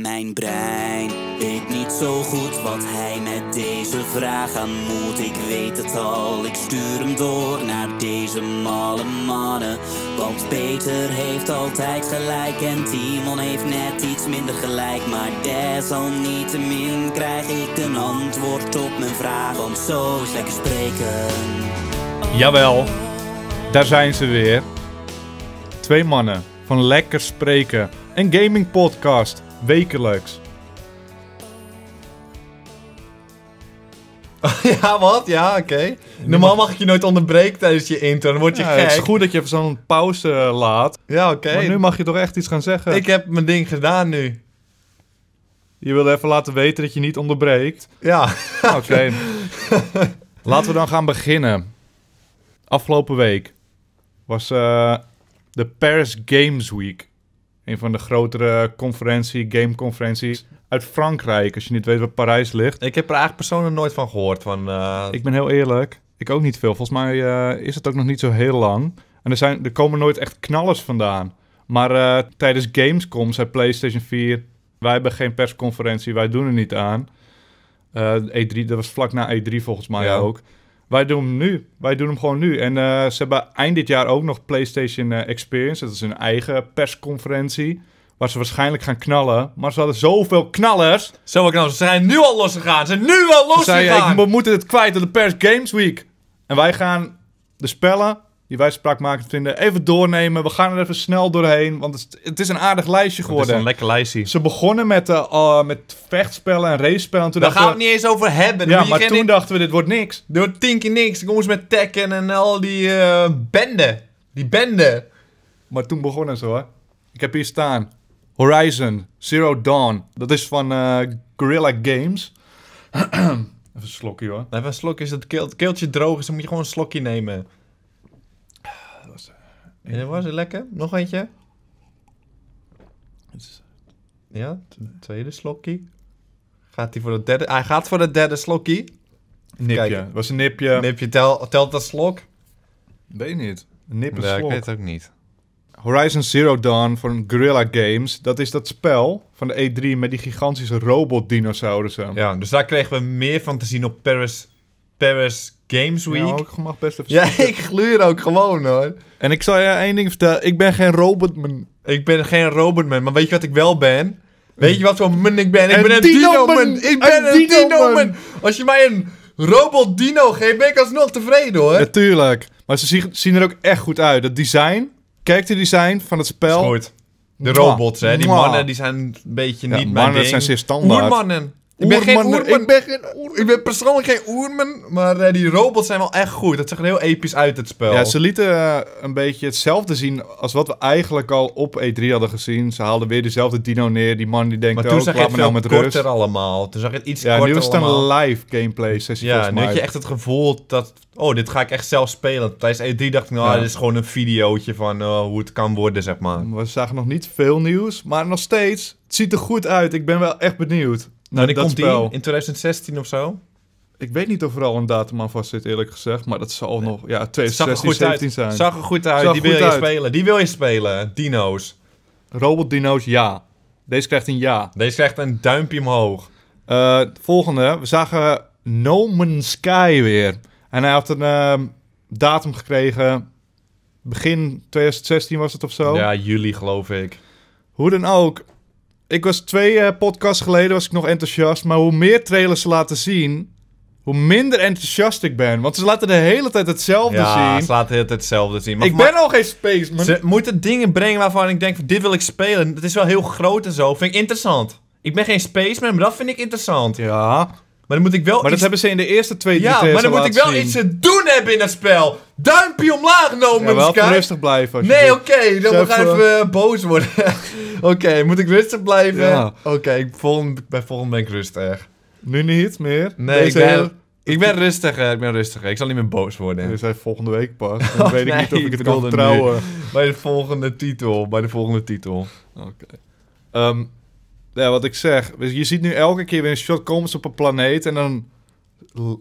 Mijn brein weet niet zo goed wat hij met deze vraag aan moet. Ik weet het al, ik stuur hem door naar deze malle mannen. Want Peter heeft altijd gelijk en Timon heeft net iets minder gelijk. Maar desalniettemin krijg ik een antwoord op mijn vraag, want zo is lekker spreken. Jawel, daar zijn ze weer. Twee mannen van Lekker Spreken, een gaming podcast Wekelijks. ja, wat? Ja, oké. Normaal mag ik je nooit onderbreken tijdens je intro, dan word je ja, Het is goed dat je even zo'n pauze eh, laat. Ja, oké. Maar nu mag je toch echt iets gaan zeggen. Ik heb mijn ding gedaan nu. Je wilde even laten weten dat je niet onderbreekt. Ja. Oké. Nou, laten we dan gaan beginnen. Afgelopen week was eh, de Paris Games Week. Een van de grotere conferentie, gameconferenties uit Frankrijk. Als je niet weet waar Parijs ligt. Ik heb er eigenlijk persoonlijk nooit van gehoord. Van, eh, Ik ben heel eerlijk. Ik ook niet veel. Volgens mij eh, is het ook nog niet zo heel lang. En er, zijn, er komen nooit echt knallers vandaan. Maar eh, tijdens Gamescom zei PlayStation 4... wij hebben geen persconferentie, wij doen er niet aan. E3, e dat was vlak na E3 volgens mij ook. Wij doen hem nu. Wij doen hem gewoon nu. En eh, ze hebben eind dit jaar ook nog PlayStation eh, Experience. Dat is hun eigen persconferentie. Waar ze waarschijnlijk gaan knallen. Maar ze hadden zoveel knallers. Zoveel knallers. Ze zijn nu al losgegaan. Ze zijn nu al losgegaan. Ze zeiden, we moeten het kwijt op de Pers Games Week. En wij gaan de spellen die wij maken vinden, even doornemen. We gaan er even snel doorheen, want het is, een aardig lijstje geworden. Het is een lekker lijstje. Ze begonnen met, uh, met vechtspellen en spellen Daar gaan we het niet eens over hebben. Ja, maar toen dachten we, dit wordt niks. Dit wordt tien keer niks. Ik kom eens met Tekken en al die eh, bende. Die bende. Maar toen begonnen ze hoor. Ik heb hier staan. Horizon Zero Dawn. Dat is van uh, Guerrilla Games. Even een slokje hoor. Even een slokje. Als het keeltje droog is, dan moet je gewoon een slokje nemen. En dat was het lekker? Nog eentje? Ja, tweede slokkie. Gaat hij voor de derde? Hij gaat voor de derde slokkie. Nipje. Was een nipje. Nipje telt dat slok? Weet niet. Een nip ja, slok. ik weet het ook niet. Horizon Zero Dawn van Guerrilla Games. Dat is dat spel van de E3 met die gigantische dinosaurussen. Ja, dus daar kregen we meer van te zien op Paris, Paris Gamesweek. Week. Ja, ik mag best even Ja, ik gluur ook gewoon hoor. En ik zal je één ding vertellen. Ik ben geen robotman. Ik ben geen robotman, maar weet je wat ik wel ben? Weet je wat voor man ik ben? Ik een ben een dino-man. ik ben een, dino-man. Als je mij een robot dino geeft, ben ik alsnog tevreden hoor. Natuurlijk. maar ze zien er ook echt goed uit. Het design. Kijk de design van het spel. Is De robots, hè. Die mannen die zijn een beetje niet mijn ding. Mannen zijn zeer standaard. Ik ben geen oerman. Ik ben, geen oerman. Ik ben persoonlijk geen oerman, maar eh, die robots zijn wel echt goed. Dat zag er heel episch uit, het spel. Ja, ze lieten eh, een beetje hetzelfde zien als wat we eigenlijk al op E3 hadden gezien. Ze haalden weer dezelfde dino neer. Die man die denkt, maar toen oh, zag oh, het nou met korter allemaal. Toen zag het iets ja, korter Ja, nu was het een live gameplay sessie Ja, nu had je echt het gevoel dat... Oh, dit ga ik echt zelf spelen. Tijdens E3 dacht ik, nou, dit is gewoon een videootje van eh, hoe het kan worden, zeg maar. We zagen nog niet veel nieuws, maar nog steeds. Het ziet er goed uit. Ik ben wel echt benieuwd. Nou, die dat komt wel in 2016 of zo? Ik weet niet of er al een datum aan vast zit, eerlijk gezegd. Maar dat zal nog... Ja, 2016, zijn. Zag er goed uit. die wil je spelen. Die wil je spelen. Dino's. Robot Dino's, ja. Deze krijgt een ja. Deze krijgt een duimpje omhoog. Eh, volgende. We zagen No Man's Sky weer. En hij had een ehm, datum gekregen. Begin 2016 was het of zo. Ja, juli geloof ik. Hoe dan ook ik was twee uh, podcasts geleden was ik nog enthousiast. Maar hoe meer trailers ze laten zien, hoe minder enthousiast ik ben. Want ze laten de hele tijd hetzelfde zien. Ja, ze laten de hele tijd hetzelfde zien. Maar ik ben al geen spaceman. Ze moeten dingen brengen waarvan ik denk, dit wil ik spelen. Dat is wel heel groot en zo. Vind ik interessant. Ik ben geen spaceman, maar dat vind ik interessant. Ja. Maar dan moet ik wel Maar iets... dat hebben ze in de eerste twee Ja, maar dan moet ik wel iets te eh, doen hebben in dat spel. Duimpje omlaag, no ja, wel rustig blijven. nee, oké. dan gaan even eh, boos worden. oké, moet ik rustig blijven? Oké, okay, volgend, bij volgende ben ik rustig. Nu niet meer? Nee, ik ben... rustig. Ik ben rustiger, ik zal niet meer boos worden. Je zei volgende week pas. Dan oh, weet ik niet of ik het kan trouwen. Bij de volgende titel, bij de volgende titel. Oké. Ehm, ja, wat ik zeg. Je ziet nu elke keer weer een shot komen ze op een planeet en dan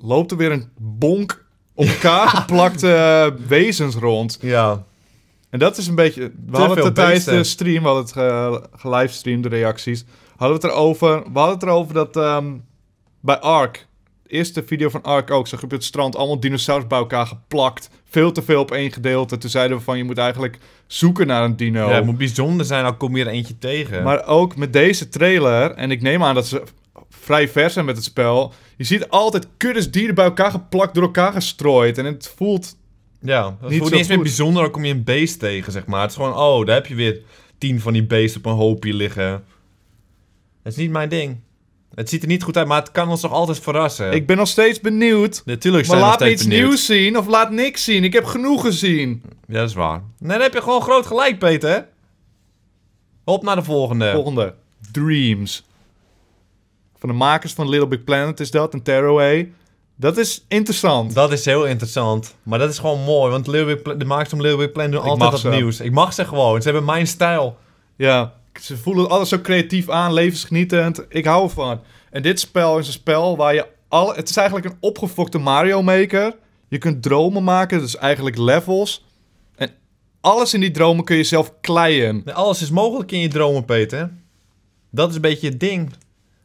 loopt er weer een bonk op elkaar geplakte eh, wezens rond. Ja. En dat is een beetje... We Te hadden het tijdens de stream, we hadden het eh, gelivestreamd, de reacties. Hadden we het erover... We hadden het erover dat ehm, bij Ark eerste video van Ark ook. Zag je op het strand allemaal dinosaurus bij elkaar geplakt. Veel te veel op één gedeelte. Toen zeiden we van je moet eigenlijk zoeken naar een dino. het moet bijzonder zijn, dan kom je er eentje tegen. Maar ook met deze trailer, en ik neem aan dat ze vrij ver zijn met het spel. Je ziet altijd kuddes dieren bij elkaar geplakt, door elkaar gestrooid. En het voelt. Ja, het niet voelt niet eens meer bijzonder, dan kom je een beest tegen, zeg maar. Het is gewoon, oh, daar heb je weer tien van die beesten op een hoopje liggen. Dat is niet mijn ding. Het ziet er niet goed uit, maar het kan ons nog altijd verrassen. Ik ben nog steeds benieuwd. Natuurlijk zijn maar we Maar laat iets nieuws zien of laat niks zien. Ik heb genoeg gezien. Ja, dat is waar. Nee, dan heb je gewoon groot gelijk, Peter. Op naar de volgende. Volgende. Dreams. Van de makers van Little Big Planet is dat, Een Tearaway. Dat is interessant. Dat is heel interessant. Maar dat is gewoon mooi, want Little Big de makers van Little Big Planet doen altijd wat nieuws. Ik mag ze gewoon. Ze hebben mijn stijl. Ja. Ze voelen alles zo creatief aan, levensgenietend. Ik hou ervan. En dit spel is een spel waar je al. Het is eigenlijk een opgefokte Mario Maker. Je kunt dromen maken, dus eigenlijk levels. En alles in die dromen kun je zelf kleien. alles is mogelijk in je dromen, Peter. Dat is een beetje het ding.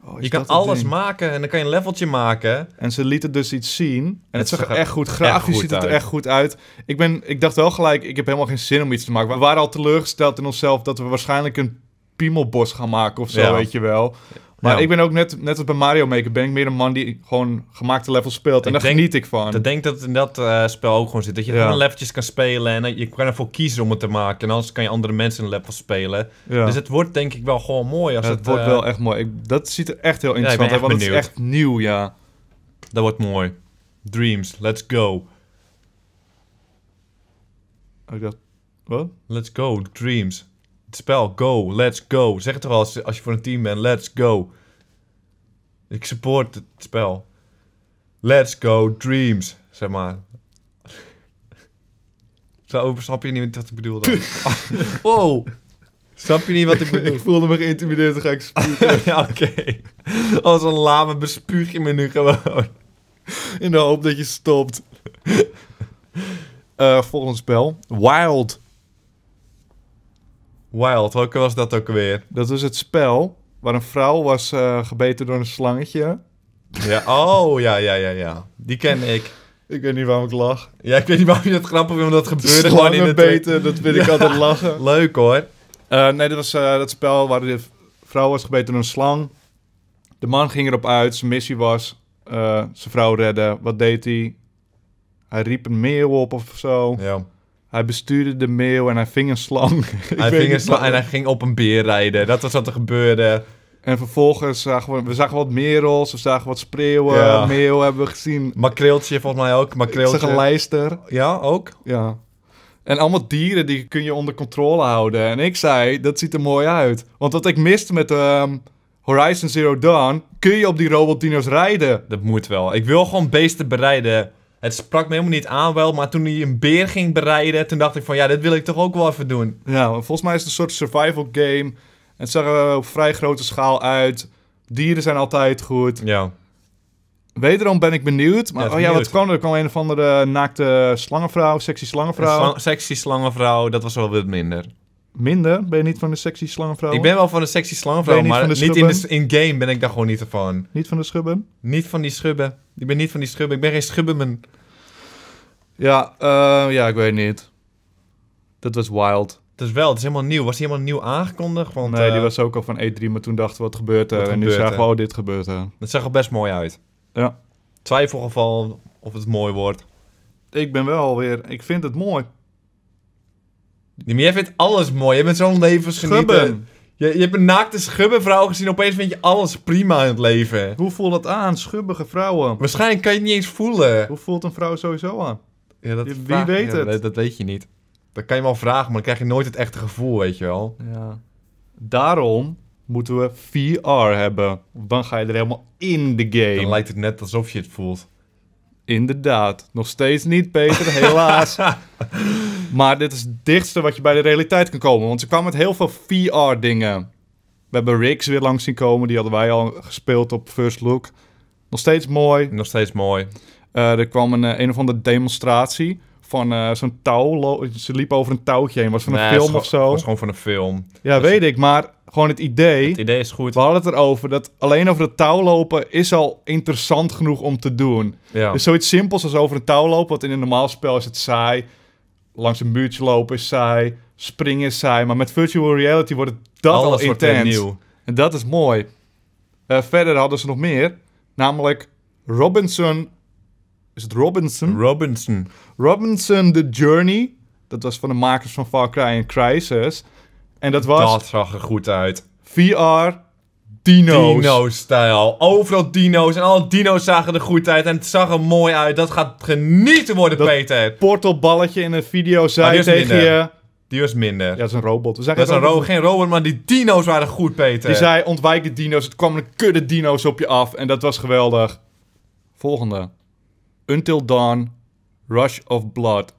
Oh, je kan alles maken en dan kan je een leveltje maken. En ze lieten dus iets zien. En het, het er echt goed. Grafisch ziet het er echt goed uit. Ik, ben, ik dacht wel gelijk, ik heb helemaal geen zin om iets te maken. We waren al teleurgesteld in onszelf dat we waarschijnlijk een piemelbos gaan maken of zo, weet je wel. Maar ik ben ook net, net als bij Mario Maker, ben ik meer een man die gewoon gemaakte levels speelt. En ik daar geniet ik van. Ik denk dat in dat eh, spel ook gewoon zit. Dat je ja. gewoon leveltjes kan spelen en je kan ervoor kiezen om het te maken. En anders kan je andere mensen een level spelen. Dus het wordt denk ik wel gewoon mooi. Als het, het, wordt eh, wel echt mooi. Ik, dat ziet er echt heel interessant uit, want benieuwd. het is echt nieuw, ja. Dat wordt mooi. Dreams, let's go. Oh, ik dacht, wat? Let's go, dreams spel. Go, let's go. Zeg het toch als, als je voor een team bent. Let's go. Ik support het spel. Let's go, dreams. Zeg maar. Zo snap je niet wat ik bedoel dan? Snap je niet wat ik bedoel? ik voelde me geïntimideerd dan ga ik spugen. ja, oké. Als een lame bespuug je me nu gewoon. In de hoop dat je stopt. Eh, volgende spel. Wild. Wild, welke was dat ook weer? Dat was het spel waar een vrouw was eh, gebeten door een slangetje. Ja, oh, ja, ja, ja, ja. Die ken ik. Ik weet niet waarom ik lach. Ja, ik weet niet waarom je dat grappig vindt, omdat dat gebeurde gewoon in het... beten, dat wil ik altijd lachen. Leuk hoor. Eh, nee, dat was uh, dat spel waar de vrouw was gebeten door een slang. De man ging erop uit, zijn missie was zijn vrouw redden. Wat deed hij? Hij riep een meer op of zo. Ja. Hij bestuurde de meeuw en hij ving een slang. hij ving een slang en hij ging op een beer rijden. Dat was wat er gebeurde. En vervolgens zagen we, we zagen wat merels, we zagen wat spreeuwen, ja. hebben we gezien. Makreeltje volgens mij ook, makreeltje. Ik zag lijster. Ja, ook? Ja. En allemaal dieren die kun je onder controle houden. En ik zei, dat ziet er mooi uit. Want wat ik miste met um, Horizon Zero Dawn, kun je op die robotdino's rijden. Dat moet wel. Ik wil gewoon beesten bereiden. Het sprak me helemaal niet aan wel, maar toen hij een beer ging bereiden, toen dacht ik van ja, dit wil ik toch ook wel even doen. Ja, volgens mij is het een soort survival game. Het zag er op vrij grote schaal uit. Dieren zijn altijd goed. Ja. Wederom ben ik benieuwd. Maar ja, oh ja, wat kwam er? Er kwam een of andere naakte slangenvrouw, sexy slangenvrouw. sexy slangenvrouw, dat was wel wat minder minder? Ben je niet van de sexy slangvrouw? Ik ben wel van de sexy slangvrouw, maar niet in, de, in game ben ik daar gewoon niet van. Niet van de schubben? Niet van die schubben. Ik ben niet van die schubben. Ik ben geen schubbenman. Ja, eh, ja, ik weet niet. Dat was wild. Dat is wel, het is helemaal nieuw. Was hij helemaal nieuw aangekondigd? Want, nee, die eh, was ook al van E3, maar toen dachten we wat gebeurt er? en nu zagen we, oh, dit gebeurt er. Dat zag er best mooi uit. Ja. geval of het mooi wordt. Ik ben wel weer, ik vind het mooi. Nee, maar jij vindt alles mooi. Je bent zo'n levensgenieter. Je, je hebt een naakte vrouw gezien. Opeens vind je alles prima in het leven. Hoe voelt dat aan, schubbige vrouwen? Waarschijnlijk kan je het niet eens voelen. Hoe voelt een vrouw sowieso aan? Ja, dat Wie weet het? Dat, weet je niet. Dat kan je wel vragen, maar dan krijg je nooit het echte gevoel, weet je wel. Ja. Daarom moeten we VR hebben. Dan ga je er helemaal in de game. Dan lijkt het net alsof je het voelt. Inderdaad. Nog steeds niet, Peter, helaas. Maar dit is het dichtste wat je bij de realiteit kan komen. Want ze kwamen met heel veel VR-dingen. We hebben Rigs weer langs zien komen. Die hadden wij al gespeeld op First Look. Nog steeds mooi. Nog steeds mooi. Eh, er kwam een, eh, een of andere demonstratie van eh, zo'n touw. Ze liep over een touwtje heen. Was van een film of zo. was gewoon van een film. Ja, dus- weet ik. Maar gewoon het idee. Het idee is goed. We hadden het erover dat alleen over het touw lopen is al interessant genoeg om te doen. Ja. Dus zoiets simpels als over een touw lopen. Want in een normaal spel is het saai langs een muurtje lopen is saai. Springen is saai. Maar met virtual reality wordt het dat Alles al intens. En dat is mooi. Eh, verder hadden ze nog meer. Namelijk Robinson... Is het Robinson? Robinson. Robinson The Journey. Dat was van de makers van Far Cry en Crisis. En dat was... Dat zag er goed uit. VR dino's. Dino-stijl. Overal dino's. En alle dino's zagen er goed uit. En het zag er mooi uit. Dat gaat genieten worden, dat Peter. portalballetje in een video zei tegen minder. je... Die was minder. Ja, dat is een robot. We dat is een robot. geen robot, maar die dino's waren goed, Peter. Die zei, ontwijk de dino's. Het kwam een kudde dino's op je af. En dat was geweldig. Volgende. Until Dawn, Rush of Blood.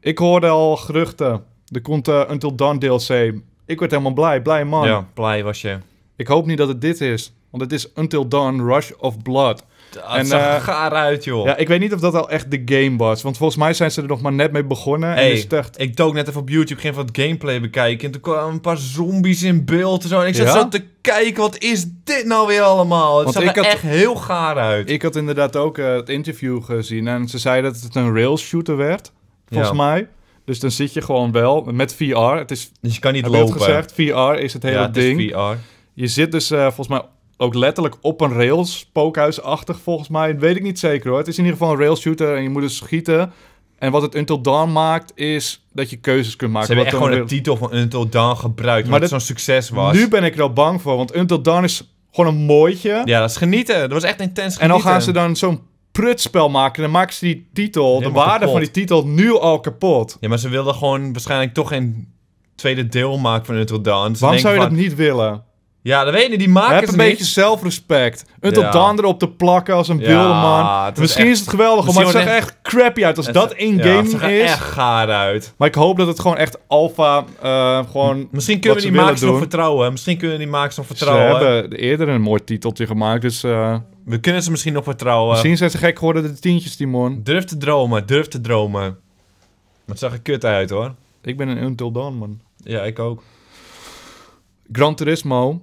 Ik hoorde al geruchten. Er komt uh, Until Dawn DLC. Ik werd helemaal blij. Blij man. Ja, blij was je. Ik hoop niet dat het dit is. Want het is Until Dawn Rush of Blood. en, zag uh, gaar uit, joh. Ja, ik weet niet of dat al echt de game was. Want volgens mij zijn ze er nog maar net mee begonnen. en echt... Ik dook net even op YouTube, ging van het gameplay bekijken. En toen kwamen een paar zombies in beeld en zo. En ik zat zo te kijken, wat is dit nou weer allemaal? Het want zag ik er had, echt heel gaar uit. Ik had inderdaad ook eh, het interview gezien. En ze zeiden dat het een rail shooter werd, volgens mij. Dus dan zit je gewoon wel met VR. Het is, dus je kan niet lopen. gezegd, VR is het hele ja, het ding. Is VR. Je zit dus eh, volgens mij ook letterlijk op een rails, spookhuisachtig volgens mij. Weet ik niet zeker hoor. Het is in ieder geval een railshooter shooter en je moet dus schieten. En wat het Until Dawn maakt, is dat je keuzes kunt maken. Ze hebben echt gewoon de titel van Until Dawn gebruikt, maar het zo'n succes was. Nu ben ik er al bang voor, want Until Dawn is gewoon een mooitje. Ja, dat is genieten. Dat was echt intens genieten. En dan gaan ze dan zo'n prutspel maken. Dan maken ze die titel, de waarde van die titel, nu al kapot. Ja, maar ze wilden gewoon waarschijnlijk toch geen tweede deel maken van Until Dawn. Dus Waarom zou je dat niet willen? Ja, weet je, die maken een beetje zelfrespect. Het ja. op de op te plakken als een ja, Misschien is, het geweldig, maar het zag echt crappy uit als dat in-game is. Het echt gaar uit. Maar ik hoop dat het gewoon echt alfa eh, gewoon Misschien kunnen we die makers nog vertrouwen. Misschien kunnen die makers nog vertrouwen. Ze hebben eerder een mooi titeltje gemaakt, dus... Eh, we kunnen ze misschien nog vertrouwen. Misschien zijn ze gek geworden, de tientjes, Timon. Durf te dromen, durf te dromen. Maar het zag er kut uit, hoor. Ik ben een Until Dawn, man. Ja, ik ook. Gran Turismo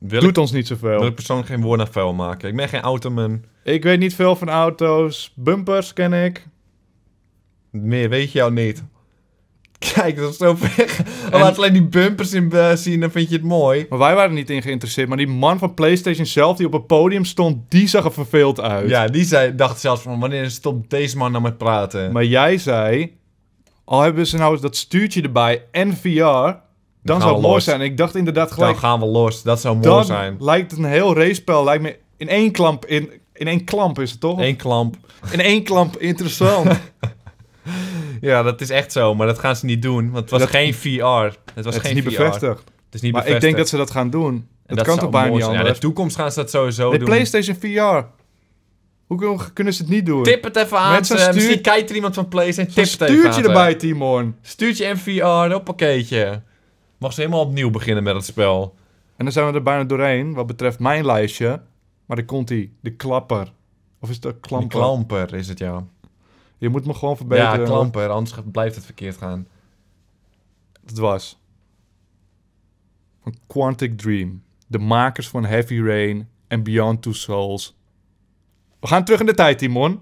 Doet ons niet zoveel. Wil ik persoonlijk geen woord vuil maken. Ik ben geen automan. Ik weet niet veel van auto's. Bumpers ken ik. Meer weet je jou niet. Kijk, dat is zo ver. En... Laat alleen die bumpers in, eh, zien, dan vind je het mooi. Maar wij waren niet in geïnteresseerd. Maar die man van PlayStation zelf, die op het podium stond, die zag er verveeld uit. Ja, die zei, dacht zelfs van, wanneer stopt deze man nou met praten? Maar jij zei, al hebben ze nou dat stuurtje erbij en VR, dan zou het mooi zijn. Ik dacht inderdaad gelijk... Dan gaan we los. Dat zou mooi zijn. lijkt een heel racepel. Lijkt me in één klamp... In, in één klamp is het toch? Eén klamp. In één klamp interessant. ja, dat is echt zo. Maar dat gaan ze niet doen. Want het was geen VR. Het was geen is niet VR. bevestigd. Het is niet maar ik denk dat ze dat gaan doen. Dat, kan toch bijna niet anders? Ja, de toekomst gaan ze dat sowieso Met doen. PlayStation VR. Hoe kunnen ze het niet doen? Tip het even aan. Met Misschien kijkt er iemand van PlayStation. Tip het even aan. Stuurtje erbij, Timon. Stuurtje MVR, op pakketje mag ze helemaal opnieuw beginnen met het spel. En dan zijn we er bijna doorheen wat betreft mijn lijstje. Maar dan komt hij, de klapper. Of is dat klamper? De klamper is het, ja. Je moet me gewoon verbeteren. Ja, klamper, anders blijft het verkeerd gaan. Dat was. Quantic Dream. De makers van Heavy Rain en Beyond Two Souls. We gaan terug in de tijd, Timon.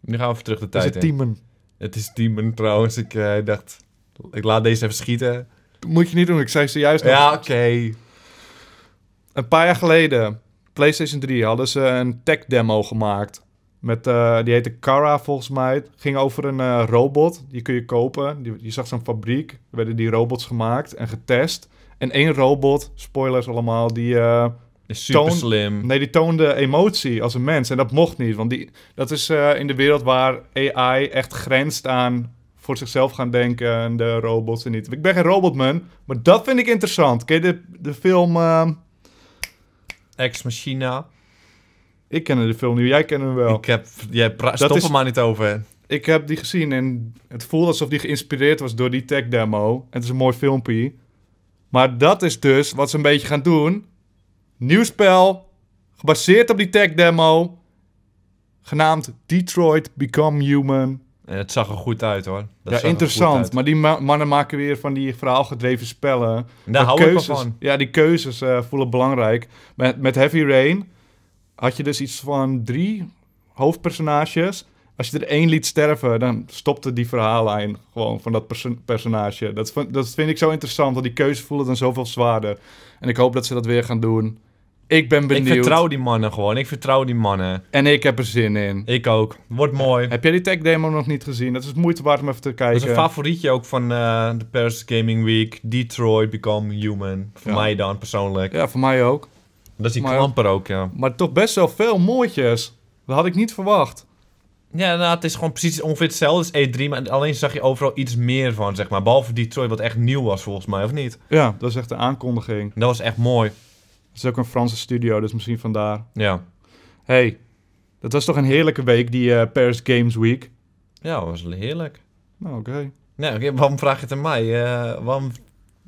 Nu gaan we even terug de tijd het is Timon? Het is Timon, trouwens. Eh, ik dacht, ik laat deze even schieten moet je niet doen. Ik zei ze juist Ja, oké. Een paar jaar geleden, PlayStation 3, hadden ze een tech-demo gemaakt. Met, eh, die heette Kara volgens mij. Het ging over een eh, robot. Die kun je kopen. Die, je zag zo'n fabriek. Er werden die robots gemaakt en getest. En één robot, spoilers allemaal, die... Eh, is super slim. Nee, die toonde emotie als een mens. En dat mocht niet. Want die, dat is in de wereld waar AI echt grenst aan voor zichzelf gaan denken en de robots en niet. Ik ben geen robotman, maar dat vind ik interessant. Ken je de, de film... Uh... Ex Machina. Ik ken de film nu, jij kent hem wel. Ik heb, jij stop er maar niet over. Ik heb die gezien en het voelde alsof die geïnspireerd was door die tech demo. Het is een mooi filmpje. Maar dat is dus wat ze een beetje gaan doen. Nieuw spel, gebaseerd op die tech demo, genaamd Detroit Become Human eh, het zag er goed uit hoor. ja, interessant. Maar die mannen maken weer van die verhaalgedreven spellen. Daar hou keuzes, ik van. Ja, die keuzes eh, voelen belangrijk. Met, Heavy Rain had je dus iets van drie hoofdpersonages. Als je er één liet sterven, dan stopte die verhaallijn gewoon van dat personage. Dat, dat vind ik zo interessant, want die keuzes voelen dan zoveel zwaarder. En ik hoop dat ze dat weer gaan doen ik ben benieuwd. Ik vertrouw die mannen gewoon. Ik vertrouw die mannen. En ik heb er zin in. Ik ook. Wordt mooi. Heb jij die tech demo nog niet gezien? Dat is moeite waard om even te kijken. Dat is een favorietje ook van eh, de Paris Gaming Week. Detroit Become Human. Voor mij dan persoonlijk. Ja, voor mij ook. Dat is die maar, klamper ook, ja. Maar toch best wel veel mooitjes. Dat had ik niet verwacht. Ja, nou, het is gewoon precies ongeveer hetzelfde als E3, maar alleen zag je overal iets meer van, zeg maar. Behalve Detroit, wat echt nieuw was volgens mij, of niet? Ja, dat is echt de aankondiging. Dat was echt mooi. Het is ook een Franse studio, dus misschien vandaar. Ja. hey, dat was toch een heerlijke week, die uh, Paris Games Week? Ja, dat was heerlijk. Nou, oké. Nee, waarom vraag je het aan mij? Eh, waarom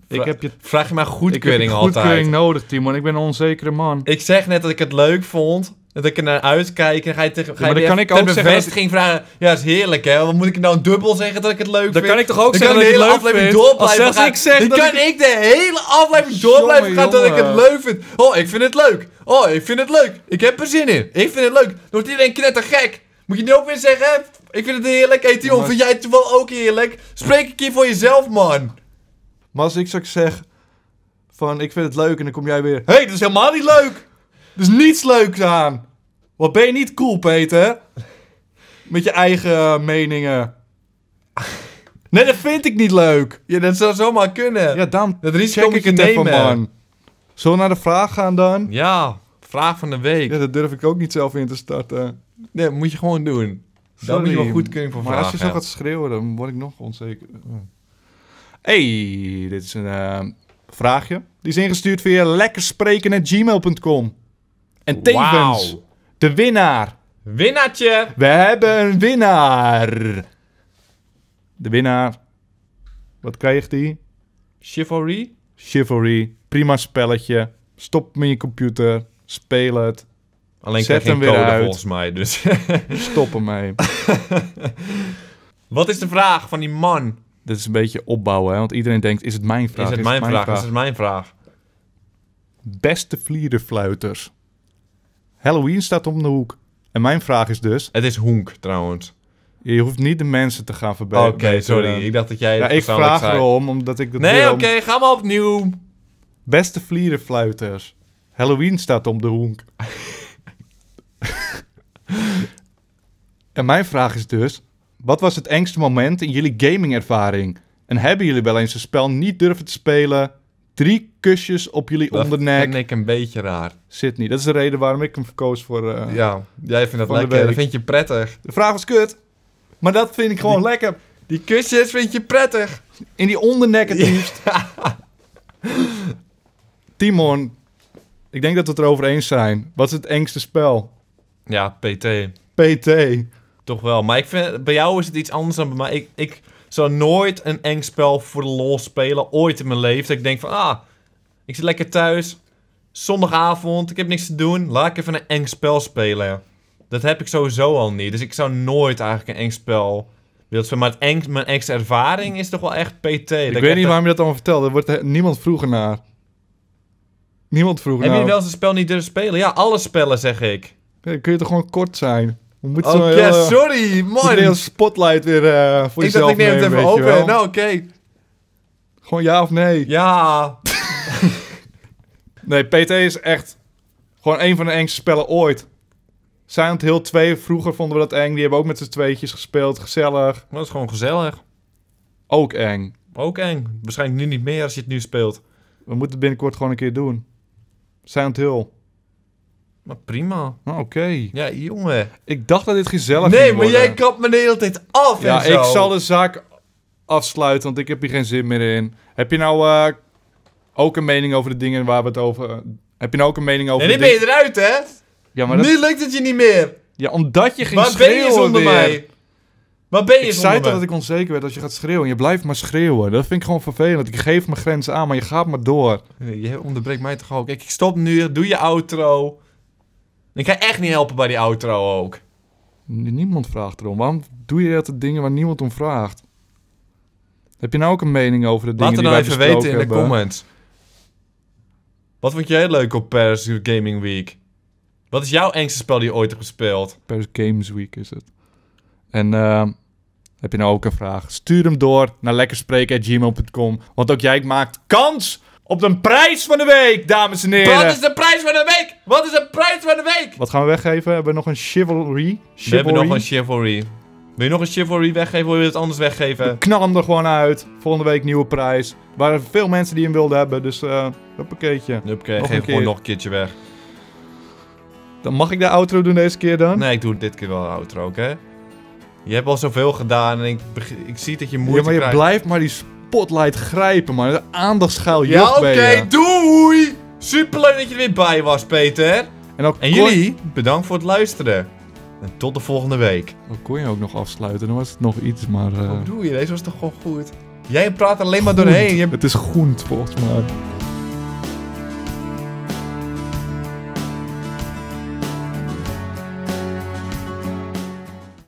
ik heb je... Vraag je mij goedkeuring, altijd. goedkeuring altijd. goedkeuring nodig, Timon. Ik ben een onzekere man. Ik zeg net dat ik het leuk vond. Dat ik er naar uitkijk en ga je tegen. Ga ja, maar dan kan ik ook zeggen. vragen. Ja, is heerlijk hè. Wat moet ik nou dubbel zeggen dat ik het leuk vind? Dan kan ik toch ook dan zeggen dat ik het leuk aflevering Door blijven gaan. Ik zeg dan kan ik... de hele aflevering door blijven gaan dat ik het leuk vind. Oh, ik vind het leuk. Oh, ik vind het leuk. Ik heb er zin in. Ik vind het leuk. Dan wordt iedereen knettergek. Moet je nu ook weer zeggen? Ik vind het heerlijk. hé, hey, tio, vind jij het wel ook heerlijk? Spreek een keer voor jezelf, man. Maar als ik straks zeg van ik vind het leuk en dan kom jij weer. Hé, hey, dat is helemaal niet leuk is dus niets leuks aan. Wat ben je niet cool, Peter? Met je eigen meningen. Nee, dat vind ik niet leuk. Ja, dat zou zomaar kunnen. Ja, dan dat risico ik het nemen. Even, man. Zullen we naar de vraag gaan dan? Ja, vraag van de week. Ja, dat durf ik ook niet zelf in te starten. Nee, dat moet je gewoon doen. Dan moet je wel goedkeuring voor vragen. Maar als je zo gaat schreeuwen, dan word ik nog onzeker. hey, dit is een eh, vraagje. Die is ingestuurd via lekkerspreken.gmail.com. En tevens de winnaar. Winnaartje. We hebben een winnaar. De winnaar. Wat krijgt hij? Chivalry. Chivalry. Prima spelletje. Stop met je computer. Speel het. Alleen Zet hem weer code, uit. volgens mij. Dus. Stop ermee. Wat is de vraag van die man? Dit is een beetje opbouwen, hè? want iedereen denkt: is het mijn vraag? Is het, mijn, vraag? vraag? Is het mijn vraag? Beste vlierenfluiters. Halloween staat om de hoek. En mijn vraag is dus... Het is honk, trouwens. Je hoeft niet de mensen te gaan verbeteren. Oké, sorry. Ik dacht dat jij. Ja, ik vraag erom, omdat ik. Dat nee, oké, ga maar opnieuw. Beste vlierenfluiters. Halloween staat om de hoek. en mijn vraag is dus: wat was het engste moment in jullie gamingervaring? En hebben jullie wel eens een spel niet durven te spelen drie kusjes op jullie ondernek. Dat vind ik een beetje raar. Zit niet. Dat is de reden waarom ik hem verkoos voor... Eh, ja, jij vindt dat lekker. Dat vind je prettig. De vraag was kut. Maar dat vind ik gewoon lekker. Die kusjes vind je prettig. In die ondernek het liefst. Timon, ik denk dat we het erover eens zijn. Wat is het engste spel? Ja, PT. PT. Toch wel. Maar ik vind, bij jou is het iets anders dan bij mij. Ik, ik zou nooit een eng spel voor de lol spelen. Ooit in mijn leven. Dat ik denk van, ah, ik zit lekker thuis. Zondagavond, ik heb niks te doen. Laat ik even een eng spel spelen. Dat heb ik sowieso al niet. Dus ik zou nooit eigenlijk een eng spel willen spelen. Maar het eng, mijn engste ervaring is toch wel echt PT. Ik weet niet waarom je dat allemaal vertelt. Er wordt niemand vroeger naar. Niemand vroeger naar. Heb nou... je wel eens een spel niet durven spelen? Ja, alle spellen zeg ik. kun je toch gewoon kort zijn? We moeten zo heel, eh, sorry, man. Een spotlight weer eh, voor ik jezelf Ik dacht, ik neem het even open. Nou, oké. Gewoon ja of nee? Ja. nee, PT is echt gewoon een van de engste spellen ooit. Silent Hill 2, vroeger vonden we dat eng. Die hebben ook met z'n tweetjes gespeeld. Gezellig. Maar Dat is gewoon gezellig. Ook eng. Ook eng. Waarschijnlijk nu niet meer als je het nu speelt. We moeten het binnenkort gewoon een keer doen. Silent Hill. Maar prima. Ah, oké. Ja, jongen. Ik dacht dat dit gezellig ging Nee, maar jij kapt me de hele tijd af Ja, en zo. ik zal de zaak afsluiten, want ik heb hier geen zin meer in. Heb je nou eh, ook een mening over de dingen waar we het over... Eh, heb je nou ook een mening over En nu ben je eruit, hè? Ja, maar dat... Nu lukt het je niet meer. Ja, omdat je ging Waar ben je zonder mij? Waar ben je Ik zei toch dat ik onzeker werd als je gaat schreeuwen. je blijft maar schreeuwen. Dat vind ik gewoon vervelend. Ik geef mijn grenzen aan, maar je gaat maar door. je onderbreekt mij toch ook. Kijk, ik stop nu. Doe je outro. Ik ga echt niet helpen bij die outro ook. Niemand vraagt erom. Waarom doe je dat dingen waar niemand om vraagt? Heb je nou ook een mening over de dingen Laat het nou even weten in de comments. Wat vond jij leuk op Paris Gaming Week? Wat is jouw engste spel die je ooit hebt gespeeld? Paris Games Week is het. En ehm, heb je nou ook een vraag? Stuur hem door naar lekkerspreken.gmail.com. Want ook jij maakt kans op de prijs van de week, dames en heren. Wat is de prijs van de week? Wat is de prijs van de week? Wat gaan we weggeven? Hebben we nog een chivalry? chivalry? We hebben nog een chivalry. Wil je nog een chivalry weggeven? of Wil je het anders weggeven? Ik knal hem er gewoon uit. Volgende week nieuwe prijs. Er waren veel mensen die hem wilden hebben, dus uh, eh, huppakeetje. Huppakee, nog geef een keer. gewoon nog een keertje weg. Dan mag ik de outro doen deze keer dan? Nee, ik doe dit keer wel de outro, oké? Je hebt al zoveel gedaan en ik, ik zie dat je moeite krijgt. Ja, maar je blijft maar die spotlight grijpen, man. De schuil Ja, oké, doei! Superleuk dat je er weer bij was, Peter. En, ook en jullie, bedankt voor het luisteren. En tot de volgende week. kon je ook nog afsluiten, dan was het nog iets, maar... Uh... Wat eh, doe je? Deze was toch gewoon goed? Jij praat alleen maar doorheen. Je... Het is groen, volgens mij.